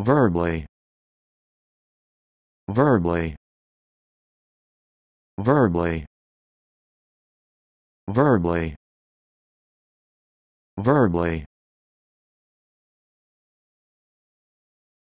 verbally verbally verbally verbally verbally